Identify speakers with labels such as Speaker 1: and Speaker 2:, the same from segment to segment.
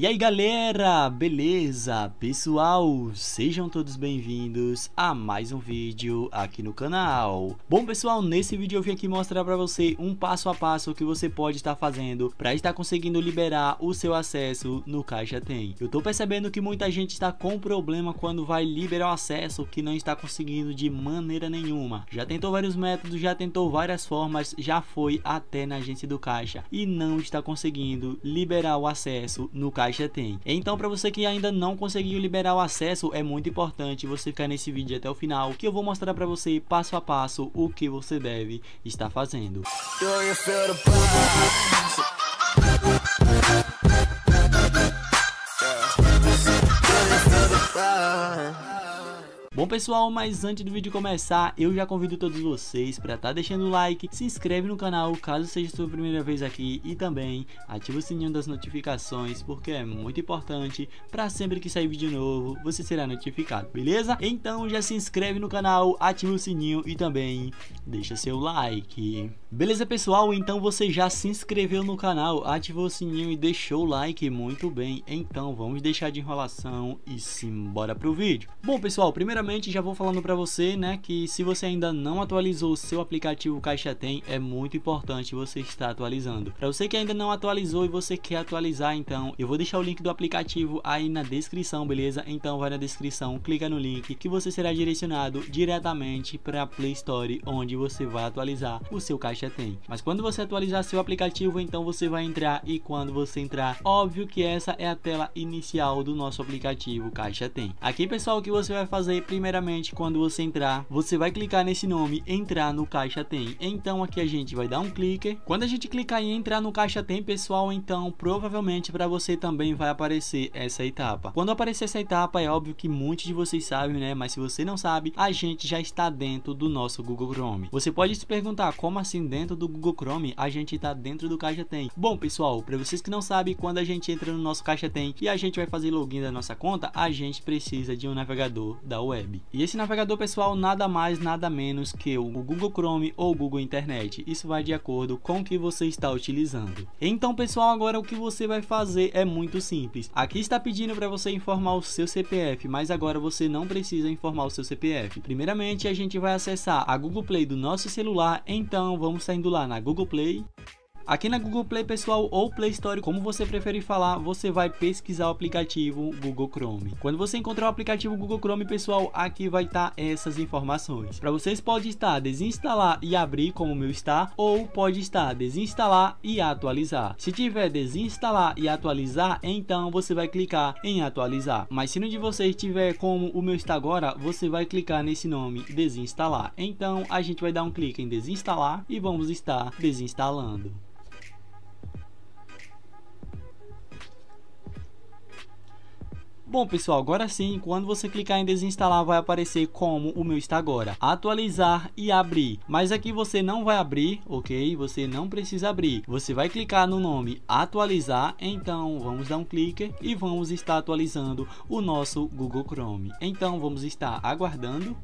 Speaker 1: E aí galera, beleza? Pessoal, sejam todos bem-vindos a mais um vídeo aqui no canal. Bom pessoal, nesse vídeo eu vim aqui mostrar para você um passo a passo que você pode estar fazendo para estar conseguindo liberar o seu acesso no Caixa Tem. Eu tô percebendo que muita gente está com problema quando vai liberar o acesso que não está conseguindo de maneira nenhuma. Já tentou vários métodos, já tentou várias formas, já foi até na agência do Caixa e não está conseguindo liberar o acesso no Caixa caixa tem. Então, para você que ainda não conseguiu liberar o acesso, é muito importante você ficar nesse vídeo até o final, que eu vou mostrar para você passo a passo o que você deve estar fazendo. Bom pessoal, mas antes do vídeo começar, eu já convido todos vocês para estar tá deixando o like, se inscreve no canal caso seja sua primeira vez aqui e também ativa o sininho das notificações porque é muito importante para sempre que sair vídeo novo você será notificado, beleza? Então já se inscreve no canal, ativa o sininho e também deixa seu like. Beleza pessoal, então você já se inscreveu no canal, ativou o sininho e deixou o like, muito bem. Então vamos deixar de enrolação e simbora pro vídeo. Bom pessoal, primeiramente Primeiramente, já vou falando para você, né, que se você ainda não atualizou o seu aplicativo Caixa Tem, é muito importante você estar atualizando. Para você que ainda não atualizou e você quer atualizar, então, eu vou deixar o link do aplicativo aí na descrição, beleza? Então vai na descrição, clica no link que você será direcionado diretamente para a Play Store, onde você vai atualizar o seu Caixa Tem. Mas quando você atualizar seu aplicativo, então você vai entrar e quando você entrar, óbvio que essa é a tela inicial do nosso aplicativo Caixa Tem. Aqui, pessoal, o que você vai fazer primeiramente, quando você entrar, você vai clicar nesse nome, entrar no caixa tem. Então aqui a gente vai dar um clique. Quando a gente clicar em entrar no caixa tem, pessoal, então provavelmente para você também vai aparecer essa etapa. Quando aparecer essa etapa, é óbvio que muitos de vocês sabem, né? Mas se você não sabe, a gente já está dentro do nosso Google Chrome. Você pode se perguntar, como assim dentro do Google Chrome a gente está dentro do caixa tem? Bom, pessoal, para vocês que não sabem, quando a gente entra no nosso caixa tem e a gente vai fazer login da nossa conta, a gente precisa de um navegador da web web. E esse navegador pessoal nada mais nada menos que o Google Chrome ou Google Internet. Isso vai de acordo com o que você está utilizando. Então pessoal, agora o que você vai fazer é muito simples. Aqui está pedindo para você informar o seu CPF, mas agora você não precisa informar o seu CPF. Primeiramente a gente vai acessar a Google Play do nosso celular, então vamos saindo lá na Google Play. Aqui na Google Play, pessoal, ou Play Store, como você preferir falar, você vai pesquisar o aplicativo Google Chrome. Quando você encontrar o aplicativo Google Chrome, pessoal, aqui vai estar tá essas informações. Para vocês pode estar desinstalar e abrir, como o meu está, ou pode estar desinstalar e atualizar. Se tiver desinstalar e atualizar, então você vai clicar em atualizar. Mas se não de vocês tiver como o meu está agora, você vai clicar nesse nome desinstalar. Então a gente vai dar um clique em desinstalar e vamos estar desinstalando. Bom pessoal, agora sim, quando você clicar em desinstalar vai aparecer como o meu está agora, atualizar e abrir, mas aqui você não vai abrir, ok? Você não precisa abrir, você vai clicar no nome atualizar, então vamos dar um clique e vamos estar atualizando o nosso Google Chrome, então vamos estar aguardando.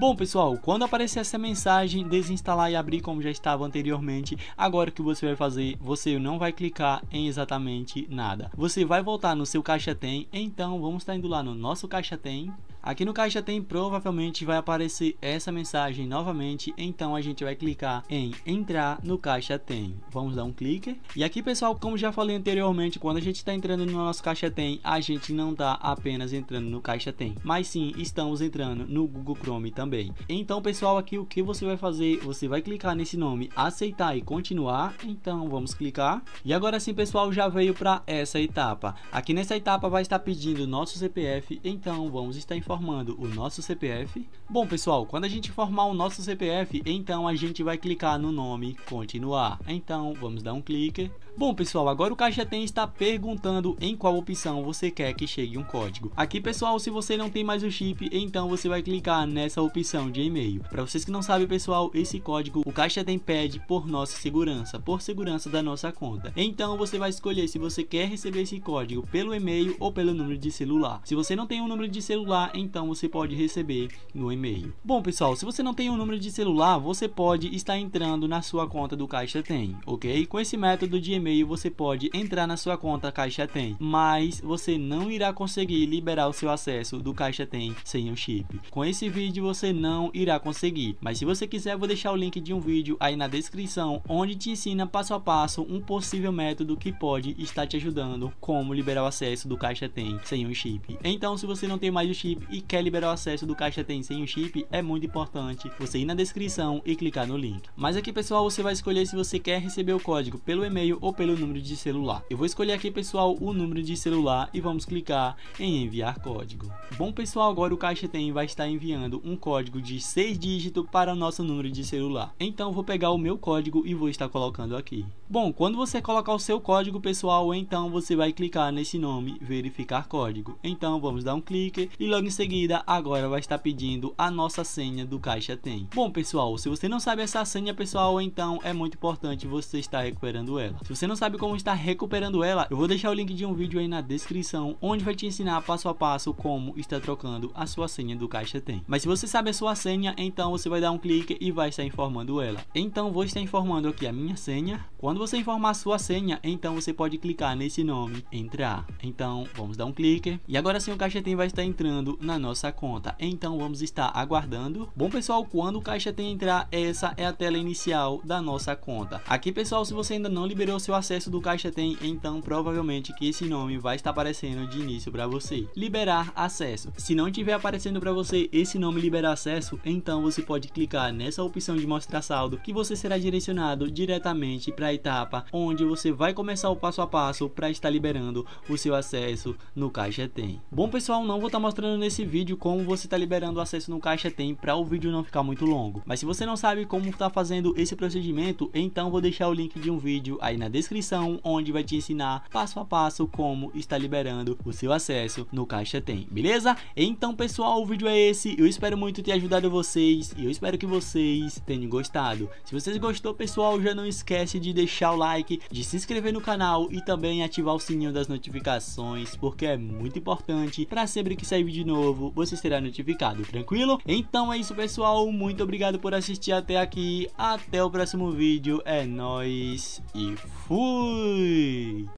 Speaker 1: Bom, pessoal, quando aparecer essa mensagem, desinstalar e abrir como já estava anteriormente. Agora o que você vai fazer, você não vai clicar em exatamente nada. Você vai voltar no seu caixa tem, então vamos estar indo lá no nosso caixa tem Aqui no caixa tem provavelmente vai aparecer essa mensagem novamente, então a gente vai clicar em entrar no caixa tem. Vamos dar um clique. E aqui pessoal, como já falei anteriormente, quando a gente está entrando no nosso caixa tem, a gente não está apenas entrando no caixa tem, mas sim estamos entrando no Google Chrome também. Então pessoal, aqui o que você vai fazer, você vai clicar nesse nome aceitar e continuar, então vamos clicar. E agora sim pessoal, já veio para essa etapa. Aqui nessa etapa vai estar pedindo nosso CPF, então vamos estar informando formando o nosso CPF. Bom, pessoal, quando a gente formar o nosso CPF, então a gente vai clicar no nome continuar. Então, vamos dar um clique. Bom, pessoal, agora o Caixa Tem está perguntando em qual opção você quer que chegue um código. Aqui, pessoal, se você não tem mais o chip, então você vai clicar nessa opção de e-mail. Para vocês que não sabem, pessoal, esse código o Caixa Tem pede por nossa segurança, por segurança da nossa conta. Então, você vai escolher se você quer receber esse código pelo e-mail ou pelo número de celular. Se você não tem um número de celular, então então você pode receber no e-mail. Bom, pessoal, se você não tem o um número de celular, você pode estar entrando na sua conta do Caixa Tem, ok? Com esse método de e-mail, você pode entrar na sua conta Caixa Tem, mas você não irá conseguir liberar o seu acesso do Caixa Tem sem o chip. Com esse vídeo, você não irá conseguir, mas se você quiser, vou deixar o link de um vídeo aí na descrição, onde te ensina passo a passo um possível método que pode estar te ajudando como liberar o acesso do Caixa Tem sem o chip. Então, se você não tem mais o chip, e quer liberar o acesso do caixa tem sem o chip, é muito importante você ir na descrição e clicar no link. Mas aqui pessoal, você vai escolher se você quer receber o código pelo e-mail ou pelo número de celular. Eu vou escolher aqui pessoal o número de celular e vamos clicar em enviar código. Bom pessoal, agora o caixa tem vai estar enviando um código de 6 dígitos para o nosso número de celular. Então vou pegar o meu código e vou estar colocando aqui. Bom, quando você colocar o seu código pessoal, então você vai clicar nesse nome verificar código. Então vamos dar um clique e logo em seguida agora vai estar pedindo a nossa senha do Caixa Tem. Bom pessoal, se você não sabe essa senha pessoal, então é muito importante você estar recuperando ela. Se você não sabe como estar recuperando ela, eu vou deixar o link de um vídeo aí na descrição, onde vai te ensinar passo a passo como está trocando a sua senha do Caixa Tem. Mas se você sabe a sua senha, então você vai dar um clique e vai estar informando ela. Então vou estar informando aqui a minha senha. Quando quando você informar sua senha, então você pode clicar nesse nome, entrar. Então, vamos dar um clique. E agora sim o Caixa Tem vai estar entrando na nossa conta. Então, vamos estar aguardando. Bom, pessoal, quando o Caixa Tem entrar, essa é a tela inicial da nossa conta. Aqui, pessoal, se você ainda não liberou seu acesso do Caixa Tem, então provavelmente que esse nome vai estar aparecendo de início para você. Liberar acesso. Se não tiver aparecendo para você esse nome liberar acesso, então você pode clicar nessa opção de mostrar saldo que você será direcionado diretamente para a etapa, onde você vai começar o passo a passo para estar liberando o seu acesso no Caixa Tem. Bom pessoal, não vou estar tá mostrando nesse vídeo como você está liberando o acesso no Caixa Tem para o vídeo não ficar muito longo. Mas se você não sabe como está fazendo esse procedimento, então vou deixar o link de um vídeo aí na descrição, onde vai te ensinar passo a passo como está liberando o seu acesso no Caixa Tem, beleza? Então pessoal, o vídeo é esse, eu espero muito ter ajudado vocês e eu espero que vocês tenham gostado. Se vocês gostou pessoal, já não esquece de deixar deixar o like, de se inscrever no canal e também ativar o sininho das notificações, porque é muito importante para sempre que sair vídeo novo, você será notificado, tranquilo? Então é isso pessoal, muito obrigado por assistir até aqui, até o próximo vídeo, é nóis e fui!